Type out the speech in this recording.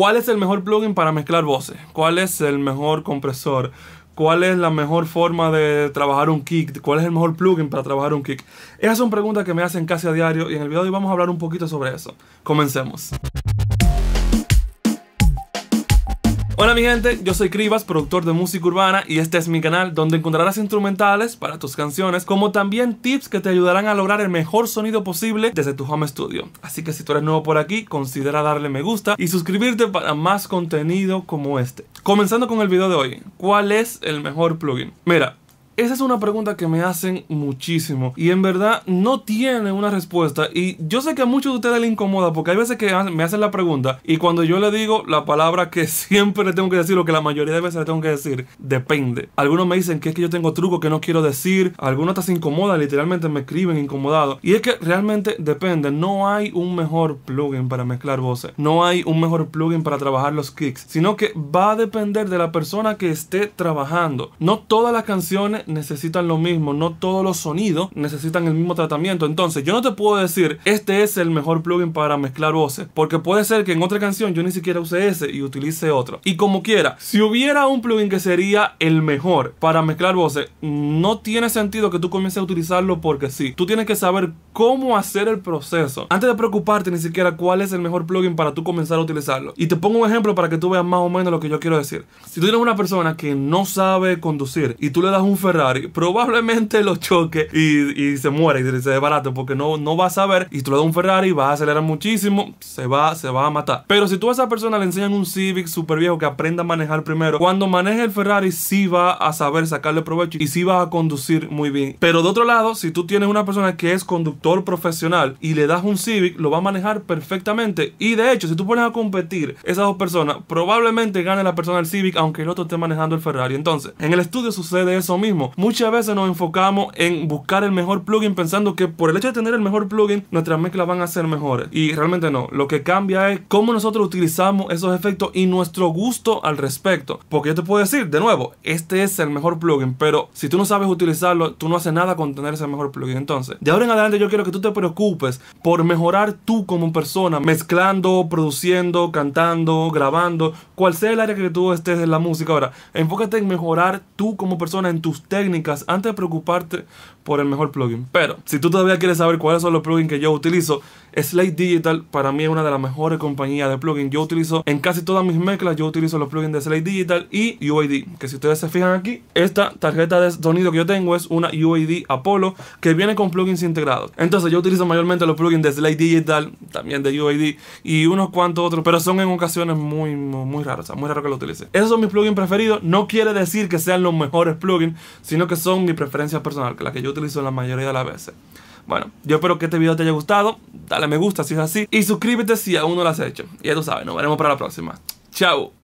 ¿Cuál es el mejor plugin para mezclar voces? ¿Cuál es el mejor compresor? ¿Cuál es la mejor forma de trabajar un kick? ¿Cuál es el mejor plugin para trabajar un kick? Esas son preguntas que me hacen casi a diario y en el video de hoy vamos a hablar un poquito sobre eso. Comencemos. Hola mi gente, yo soy Cribas, productor de música urbana y este es mi canal donde encontrarás instrumentales para tus canciones como también tips que te ayudarán a lograr el mejor sonido posible desde tu home studio. Así que si tú eres nuevo por aquí, considera darle me gusta y suscribirte para más contenido como este. Comenzando con el video de hoy, ¿cuál es el mejor plugin? Mira, esa es una pregunta que me hacen muchísimo y en verdad no tiene una respuesta y yo sé que a muchos de ustedes les incomoda porque hay veces que me hacen la pregunta y cuando yo le digo la palabra que siempre le tengo que decir o que la mayoría de veces le tengo que decir, depende. Algunos me dicen que es que yo tengo truco que no quiero decir, algunos hasta se incomodan, literalmente me escriben incomodado y es que realmente depende, no hay un mejor plugin para mezclar voces, no hay un mejor plugin para trabajar los kicks, sino que va a depender de la persona que esté trabajando. No todas las canciones necesitan lo mismo, no todos los sonidos necesitan el mismo tratamiento. Entonces, yo no te puedo decir, este es el mejor plugin para mezclar voces, porque puede ser que en otra canción yo ni siquiera use ese y utilice otro. Y como quiera, si hubiera un plugin que sería el mejor para mezclar voces, no tiene sentido que tú comiences a utilizarlo porque sí. Tú tienes que saber cómo hacer el proceso. Antes de preocuparte ni siquiera cuál es el mejor plugin para tú comenzar a utilizarlo. Y te pongo un ejemplo para que tú veas más o menos lo que yo quiero decir. Si tú tienes una persona que no sabe conducir y tú le das un Ferrari probablemente lo choque y, se muere y se desbarate porque no, no a saber y tú le das un Ferrari, vas a acelerar muchísimo, se va, se va a matar. Pero si tú a esa persona le enseñan un Civic Súper viejo que aprenda a manejar primero, cuando maneje el Ferrari sí va a saber sacarle provecho y sí va a conducir muy bien. Pero de otro lado, si tú tienes una persona que es conductor profesional y le das un Civic, lo va a manejar perfectamente. Y de hecho, si tú pones a competir esas dos personas, probablemente gane la persona del Civic aunque el otro esté manejando el Ferrari. Entonces, en el estudio sucede eso mismo. Muchas veces nos enfocamos en buscar el mejor plugin pensando que por el hecho de tener el mejor plugin, nuestras mezclas van a ser mejores. Y realmente no. Lo que cambia es cómo nosotros utilizamos esos efectos y nuestro gusto al respecto. Porque yo te puedo decir, de nuevo, este es el mejor plugin, pero si tú no sabes utilizarlo, tú no haces nada con tener ese mejor plugin. Entonces, de ahora en adelante yo quiero que tú te preocupes por mejorar tú como persona, mezclando, produciendo, cantando, grabando, cual sea el área que tú estés en la música. Ahora, enfócate en mejorar tú como persona, en tus técnicas, antes de preocuparte por el mejor plugin. Pero, si tú todavía quieres saber cuáles son los plugins que yo utilizo, Slate Digital para mí es una de las mejores compañías de plugins. Yo utilizo en casi todas mis mezclas, yo utilizo los plugins de Slate Digital y UAD. Que si ustedes se fijan aquí, esta tarjeta de sonido que yo tengo es una UAD Apollo que viene con plugins integrados. Entonces yo utilizo mayormente los plugins de Slate Digital, también de UAD y unos cuantos otros, pero son en ocasiones muy, muy, raros. O sea, muy raro que lo utilice. Esos son mis plugins preferidos. No quiere decir que sean los mejores plugins, sino que son mi preferencia personal, que la que yo utilizo la mayoría de las veces. Bueno, yo espero que este video te haya gustado dale me gusta si es así y suscríbete si aún no lo has hecho. Y ya tú sabes, nos veremos para la próxima. Chao.